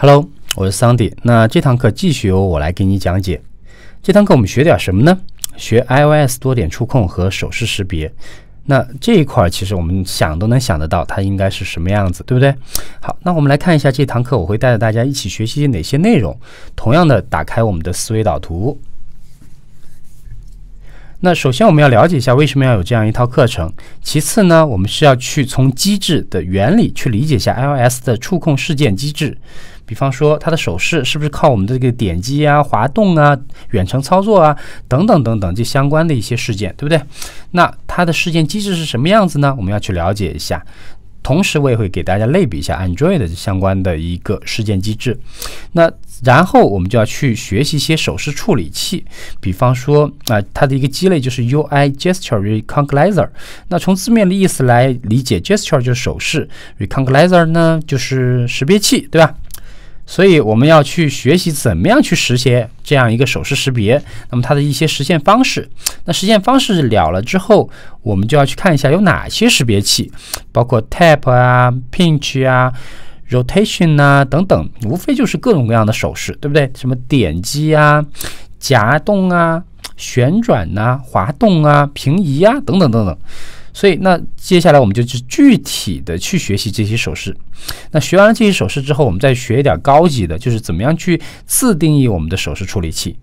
Hello，我是 Sandy。那这堂课继续由我来给你讲解。这堂课我们学点什么呢？学 iOS 多点触控和手势识别。那这一块儿其实我们想都能想得到，它应该是什么样子，对不对？好，那我们来看一下这堂课，我会带着大家一起学习哪些内容。同样的，打开我们的思维导图。那首先我们要了解一下为什么要有这样一套课程。其次呢，我们是要去从机制的原理去理解一下 iOS 的触控事件机制。比方说，它的手势是不是靠我们的这个点击啊、滑动啊、远程操作啊等等等等这相关的一些事件，对不对？那它的事件机制是什么样子呢？我们要去了解一下。同时，我也会给大家类比一下 Android 相关的一个事件机制。那然后我们就要去学习一些手势处理器。比方说啊，它的一个基类就是 UI Gesture Recognizer。那从字面的意思来理解，Gesture 就是手势，Recognizer 呢就是识别器，对吧？所以我们要去学习怎么样去实现这样一个手势识别，那么它的一些实现方式。那实现方式了了之后，我们就要去看一下有哪些识别器，包括 tap 啊、pinch 啊、rotation 啊等等，无非就是各种各样的手势，对不对？什么点击啊、夹动啊、旋转呐、滑动啊、平移啊等等等等。所以，那接下来我们就去具体的去学习这些手势。那学完了这些手势之后，我们再学一点高级的，就是怎么样去自定义我们的手势处理器。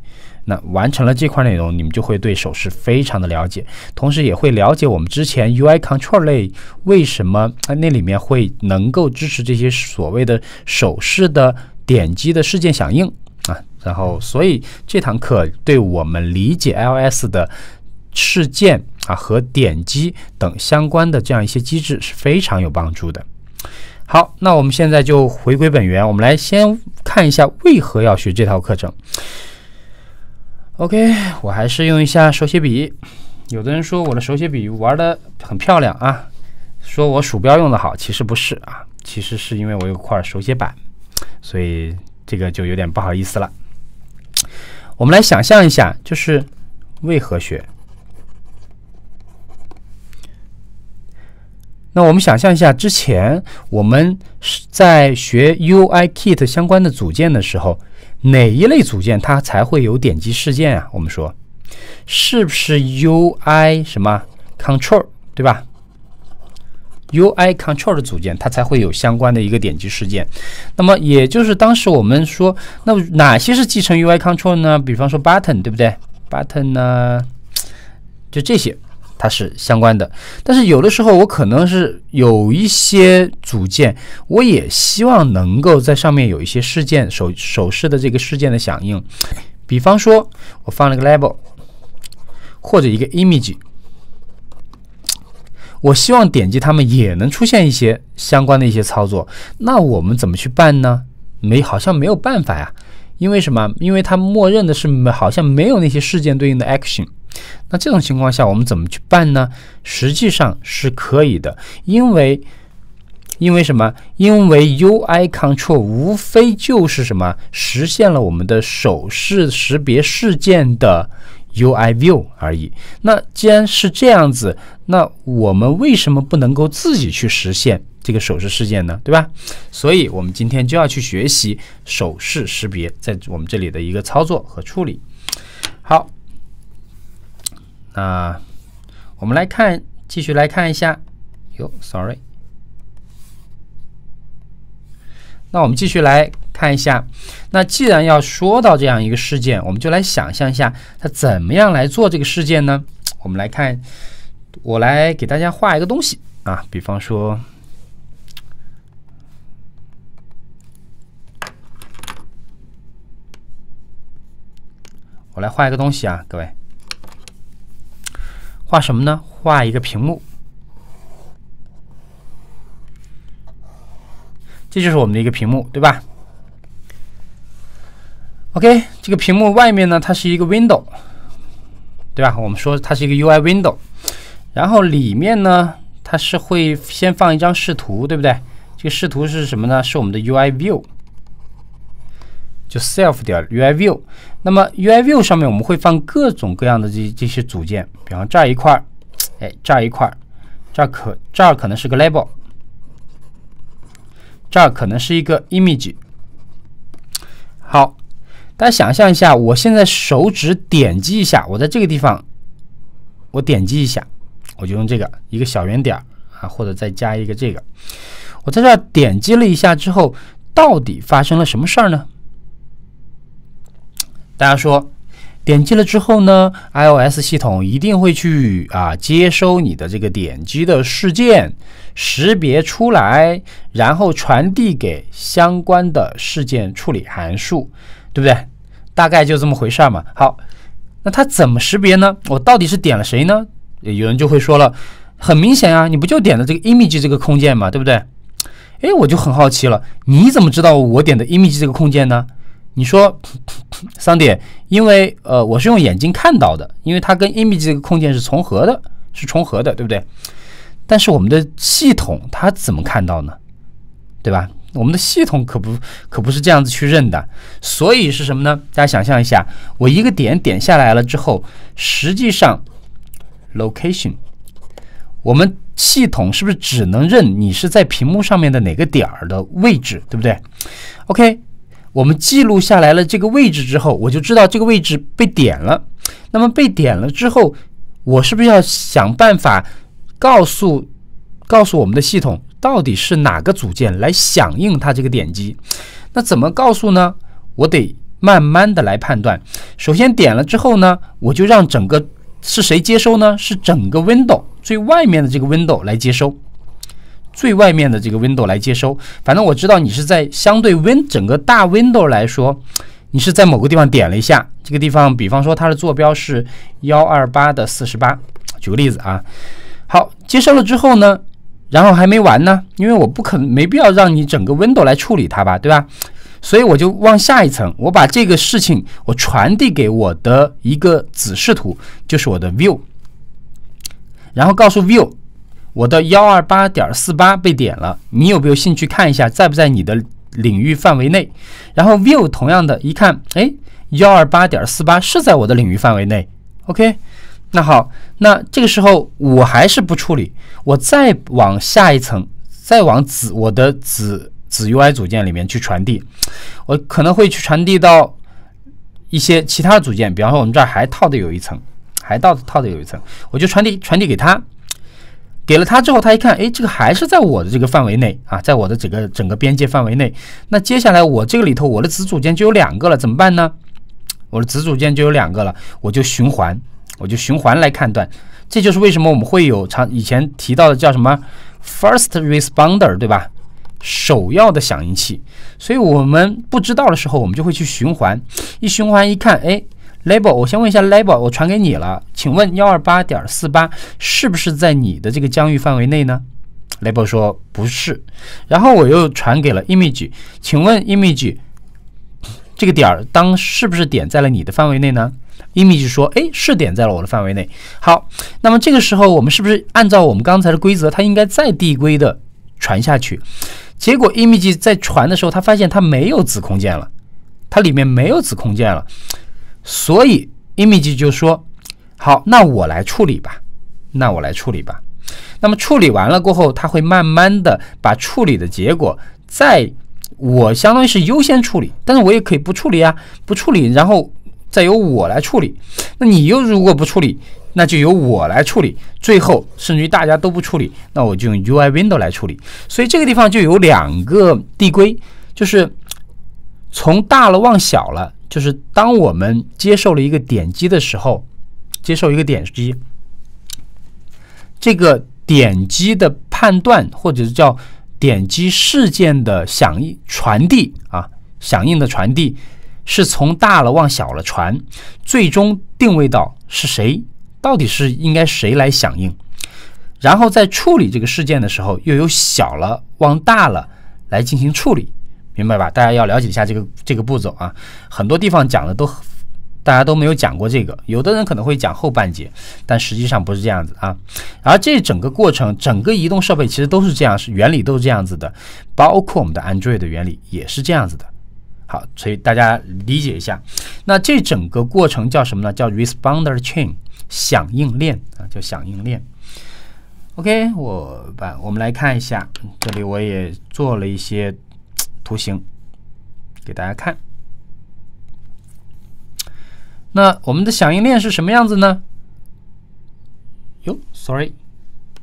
那完成了这块内容，你们就会对手势非常的了解，同时也会了解我们之前 UI Control 类为什么它那里面会能够支持这些所谓的手势的点击的事件响应啊。然后，所以这堂课对我们理解 iOS 的事件。啊，和点击等相关的这样一些机制是非常有帮助的。好，那我们现在就回归本源，我们来先看一下为何要学这套课程。OK，我还是用一下手写笔。有的人说我的手写笔玩的很漂亮啊，说我鼠标用的好，其实不是啊，其实是因为我有块手写板，所以这个就有点不好意思了。我们来想象一下，就是为何学？那我们想象一下，之前我们在学 UIKit 相关的组件的时候，哪一类组件它才会有点击事件啊？我们说，是不是 UI 什么 Control 对吧？UI Control 的组件它才会有相关的一个点击事件。那么也就是当时我们说，那么哪些是继承 UI Control 呢？比方说 Button 对不对？Button 呢，就这些。它是相关的，但是有的时候我可能是有一些组件，我也希望能够在上面有一些事件手手势的这个事件的响应，比方说我放了个 label 或者一个 image，我希望点击它们也能出现一些相关的一些操作，那我们怎么去办呢？没好像没有办法呀，因为什么？因为它默认的是好像没有那些事件对应的 action。那这种情况下，我们怎么去办呢？实际上是可以的，因为因为什么？因为 UI Control 无非就是什么实现了我们的手势识别事件的 UI View 而已。那既然是这样子，那我们为什么不能够自己去实现这个手势事件呢？对吧？所以我们今天就要去学习手势识别在我们这里的一个操作和处理。好。那我们来看，继续来看一下。哟，sorry。那我们继续来看一下。那既然要说到这样一个事件，我们就来想象一下，他怎么样来做这个事件呢？我们来看，我来给大家画一个东西啊，比方说，我来画一个东西啊，各位。画什么呢？画一个屏幕，这就是我们的一个屏幕，对吧？OK，这个屏幕外面呢，它是一个 window，对吧？我们说它是一个 UI window，然后里面呢，它是会先放一张视图，对不对？这个视图是什么呢？是我们的 UI view。就 self 点 UIView，那么 UIView 上面我们会放各种各样的这这些组件，比方这儿一块儿，哎，这儿一块儿，这儿可这儿可能是个 label，这儿可能是一个 image。好，大家想象一下，我现在手指点击一下，我在这个地方，我点击一下，我就用这个一个小圆点儿啊，或者再加一个这个，我在这点击了一下之后，到底发生了什么事儿呢？大家说，点击了之后呢，iOS 系统一定会去啊接收你的这个点击的事件，识别出来，然后传递给相关的事件处理函数，对不对？大概就这么回事儿嘛。好，那它怎么识别呢？我到底是点了谁呢？有人就会说了，很明显啊，你不就点了这个 image 这个控件嘛，对不对？哎，我就很好奇了，你怎么知道我点的 image 这个控件呢？你说，桑迪，因为呃，我是用眼睛看到的，因为它跟 image 这个空间是重合的，是重合的，对不对？但是我们的系统它怎么看到呢？对吧？我们的系统可不可不是这样子去认的？所以是什么呢？大家想象一下，我一个点点下来了之后，实际上 location，我们系统是不是只能认你是在屏幕上面的哪个点儿的位置，对不对？OK。我们记录下来了这个位置之后，我就知道这个位置被点了。那么被点了之后，我是不是要想办法告诉告诉我们的系统到底是哪个组件来响应它这个点击？那怎么告诉呢？我得慢慢的来判断。首先点了之后呢，我就让整个是谁接收呢？是整个 window 最外面的这个 window 来接收。最外面的这个 window 来接收，反正我知道你是在相对 win 整个大 window 来说，你是在某个地方点了一下，这个地方，比方说它的坐标是幺二八的四十八，举个例子啊。好，接收了之后呢，然后还没完呢，因为我不可能没必要让你整个 window 来处理它吧，对吧？所以我就往下一层，我把这个事情我传递给我的一个子视图，就是我的 view，然后告诉 view。我的幺二八点四八被点了，你有没有兴趣看一下，在不在你的领域范围内？然后 view 同样的一看，哎，幺二八点四八是在我的领域范围内。OK，那好，那这个时候我还是不处理，我再往下一层，再往子我的子子 UI 组件里面去传递，我可能会去传递到一些其他组件，比方说我们这儿还套的有一层，还到套的有一层，我就传递传递给他。给了他之后，他一看，哎，这个还是在我的这个范围内啊，在我的整个整个边界范围内。那接下来我这个里头，我的子组件就有两个了，怎么办呢？我的子组件就有两个了，我就循环，我就循环来判断。这就是为什么我们会有常以前提到的叫什么 first responder，对吧？首要的响应器。所以我们不知道的时候，我们就会去循环。一循环一看，哎。Label，我先问一下 Label，我传给你了，请问幺二八点四八是不是在你的这个疆域范围内呢？Label 说不是。然后我又传给了 Image，请问 Image 这个点儿当是不是点在了你的范围内呢？Image 说哎是点在了我的范围内。好，那么这个时候我们是不是按照我们刚才的规则，它应该再递归的传下去？结果 Image 在传的时候，它发现它没有子空间了，它里面没有子空间了。所以，image 就说，好，那我来处理吧，那我来处理吧。那么处理完了过后，他会慢慢的把处理的结果再，我相当于是优先处理，但是我也可以不处理啊，不处理，然后再由我来处理。那你又如果不处理，那就由我来处理。最后，甚至于大家都不处理，那我就用 UI window 来处理。所以这个地方就有两个递归，就是从大了往小了。就是当我们接受了一个点击的时候，接受一个点击，这个点击的判断，或者是叫点击事件的响应传递啊，响应的传递是从大了往小了传，最终定位到是谁，到底是应该谁来响应，然后在处理这个事件的时候，又有小了往大了来进行处理。明白吧？大家要了解一下这个这个步骤啊，很多地方讲的都，大家都没有讲过这个。有的人可能会讲后半节，但实际上不是这样子啊。而这整个过程，整个移动设备其实都是这样，是原理都是这样子的，包括我们的 Android 的原理也是这样子的。好，所以大家理解一下。那这整个过程叫什么呢？叫 Responder Chain 响应链啊，叫响应链。OK，我把我们来看一下，这里我也做了一些。图形给大家看，那我们的响应链是什么样子呢？哟，sorry，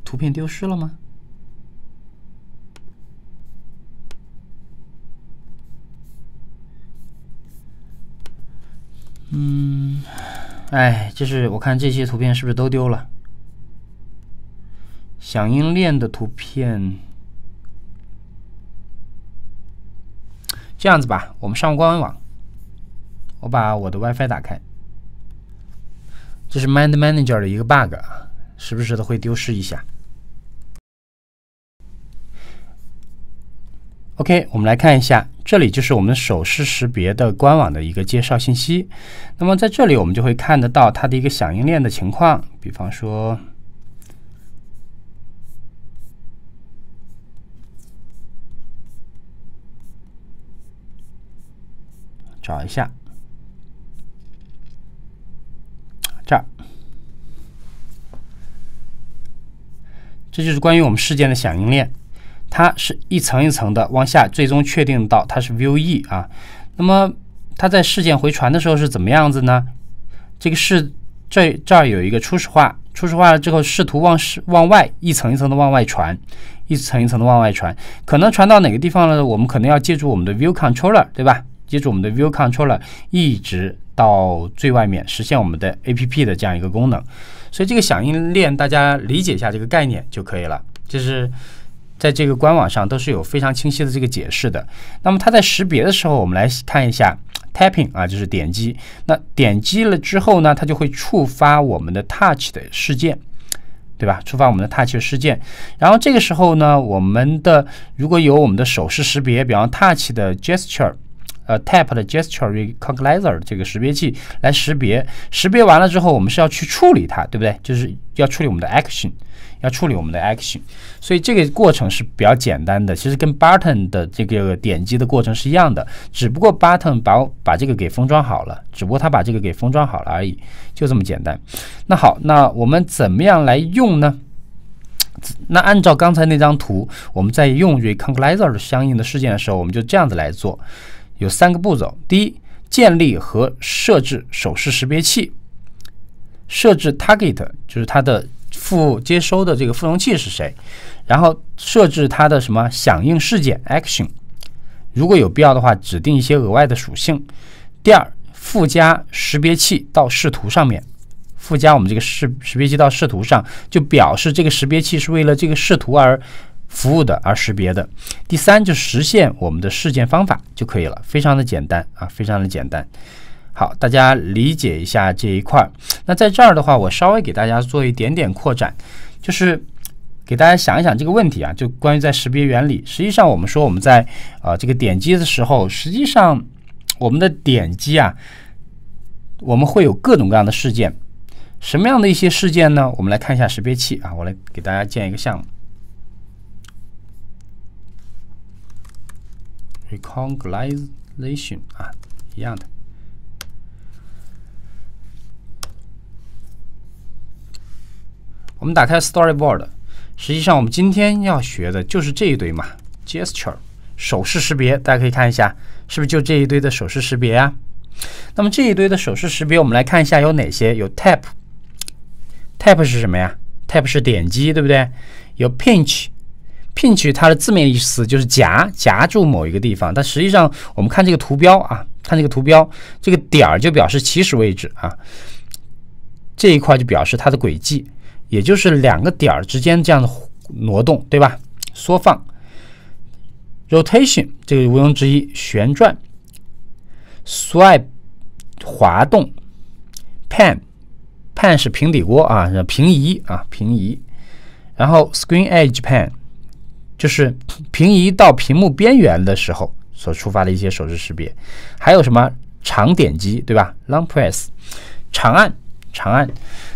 图片丢失了吗？嗯，哎，就是我看这些图片是不是都丢了？响应链的图片。这样子吧，我们上官网，我把我的 WiFi 打开。这是 Mind Manager 的一个 bug，时不时的会丢失一下。OK，我们来看一下，这里就是我们手势识别的官网的一个介绍信息。那么在这里，我们就会看得到它的一个响应链的情况，比方说。找一下这儿，这就是关于我们事件的响应链，它是一层一层的往下，最终确定到它是 v u e e 啊。那么它在事件回传的时候是怎么样子呢？这个是这这儿有一个初始化，初始化了之后，试图往是往外一层一层的往外传，一层一层的往外传，可能传到哪个地方了，我们可能要借助我们的 view controller，对吧？接住我们的 View Controller 一直到最外面，实现我们的 A P P 的这样一个功能。所以这个响应链，大家理解一下这个概念就可以了。就是在这个官网上都是有非常清晰的这个解释的。那么它在识别的时候，我们来看一下 Tapping 啊，就是点击。那点击了之后呢，它就会触发我们的 Touch 的事件，对吧？触发我们的 Touch 事件。然后这个时候呢，我们的如果有我们的手势识别，比方 Touch 的 Gesture。呃，tap 的 gesture recognizer 这个识别器来识别，识别完了之后，我们是要去处理它，对不对？就是要处理我们的 action，要处理我们的 action，所以这个过程是比较简单的。其实跟 button 的这个点击的过程是一样的，只不过 button 把把这个给封装好了，只不过它把这个给封装好了而已，就这么简单。那好，那我们怎么样来用呢？那按照刚才那张图，我们在用 recognizer 相应的事件的时候，我们就这样子来做。有三个步骤：第一，建立和设置手势识别器，设置 target 就是它的副接收的这个副容器是谁，然后设置它的什么响应事件 action，如果有必要的话，指定一些额外的属性。第二，附加识别器到视图上面，附加我们这个视识别器到视图上，就表示这个识别器是为了这个视图而。服务的而识别的，第三就实现我们的事件方法就可以了，非常的简单啊，非常的简单。好，大家理解一下这一块儿。那在这儿的话，我稍微给大家做一点点扩展，就是给大家想一想这个问题啊，就关于在识别原理。实际上，我们说我们在啊这个点击的时候，实际上我们的点击啊，我们会有各种各样的事件。什么样的一些事件呢？我们来看一下识别器啊，我来给大家建一个项目。Reconciliation 啊，一样的。我们打开 Storyboard，实际上我们今天要学的就是这一堆嘛，Gesture 手势识别，大家可以看一下，是不是就这一堆的手势识别啊？那么这一堆的手势识别，我们来看一下有哪些。有 Tap，Tap 是什么呀？Tap 是点击，对不对？有 Pinch。Pinch，它的字面意思就是夹夹住某一个地方，但实际上我们看这个图标啊，看这个图标，这个点儿就表示起始位置啊，这一块就表示它的轨迹，也就是两个点儿之间这样的挪动，对吧？缩放，Rotation，这个毋庸置疑，旋转，Swipe，滑动，Pan，Pan 是平底锅啊，平移啊，平移，然后 Screen Edge Pan。就是平移到屏幕边缘的时候所触发的一些手势识别，还有什么长点击，对吧？Long press，长按长按。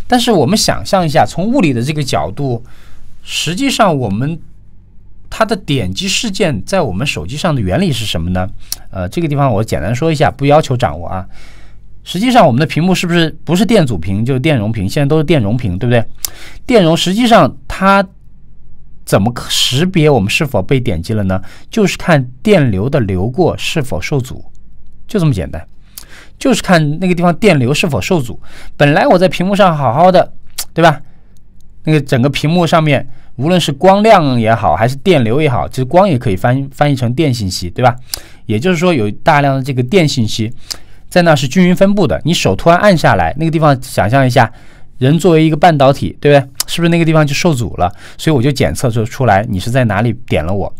但是我们想象一下，从物理的这个角度，实际上我们它的点击事件在我们手机上的原理是什么呢？呃，这个地方我简单说一下，不要求掌握啊。实际上我们的屏幕是不是不是电阻屏，就是电容屏？现在都是电容屏，对不对？电容实际上它。怎么识别我们是否被点击了呢？就是看电流的流过是否受阻，就这么简单，就是看那个地方电流是否受阻。本来我在屏幕上好好的，对吧？那个整个屏幕上面，无论是光亮也好，还是电流也好，其实光也可以翻翻译成电信息，对吧？也就是说，有大量的这个电信息在那是均匀分布的。你手突然按下来，那个地方，想象一下，人作为一个半导体，对不对？是不是那个地方就受阻了？所以我就检测出出来你是在哪里点了我。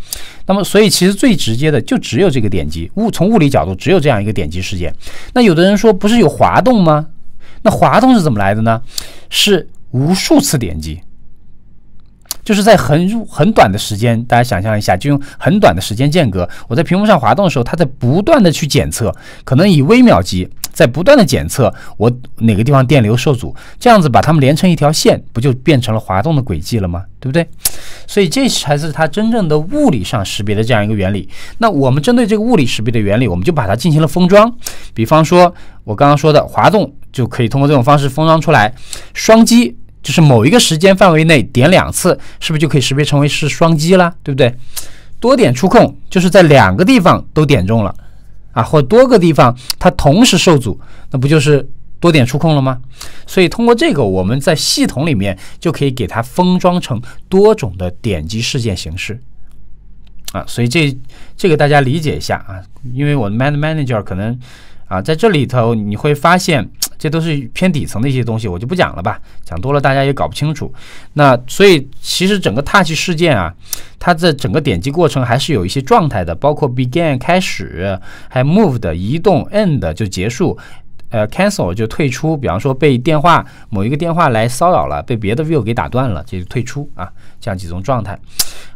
那么，所以其实最直接的就只有这个点击物，从物理角度只有这样一个点击事件。那有的人说不是有滑动吗？那滑动是怎么来的呢？是无数次点击。就是在很很短的时间，大家想象一下，就用很短的时间间隔，我在屏幕上滑动的时候，它在不断的去检测，可能以微秒级在不断的检测我哪个地方电流受阻，这样子把它们连成一条线，不就变成了滑动的轨迹了吗？对不对？所以这才是它真正的物理上识别的这样一个原理。那我们针对这个物理识别的原理，我们就把它进行了封装，比方说我刚刚说的滑动就可以通过这种方式封装出来，双击。就是某一个时间范围内点两次，是不是就可以识别成为是双击了？对不对？多点触控就是在两个地方都点中了啊，或多个地方它同时受阻，那不就是多点触控了吗？所以通过这个，我们在系统里面就可以给它封装成多种的点击事件形式啊。所以这这个大家理解一下啊，因为我的 m a n Manager 可能。啊，在这里头你会发现，这都是偏底层的一些东西，我就不讲了吧，讲多了大家也搞不清楚。那所以其实整个 Touch 事件啊，它的整个点击过程还是有一些状态的，包括 begin 开始，还 moved 移动，end 就结束。呃，cancel 就退出，比方说被电话某一个电话来骚扰了，被别的 view 给打断了，这是退出啊，这样几种状态。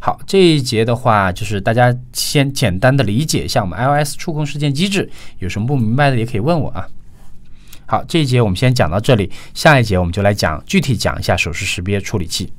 好，这一节的话，就是大家先简单的理解一下我们 iOS 触控事件机制，有什么不明白的也可以问我啊。好，这一节我们先讲到这里，下一节我们就来讲具体讲一下手势识别处理器。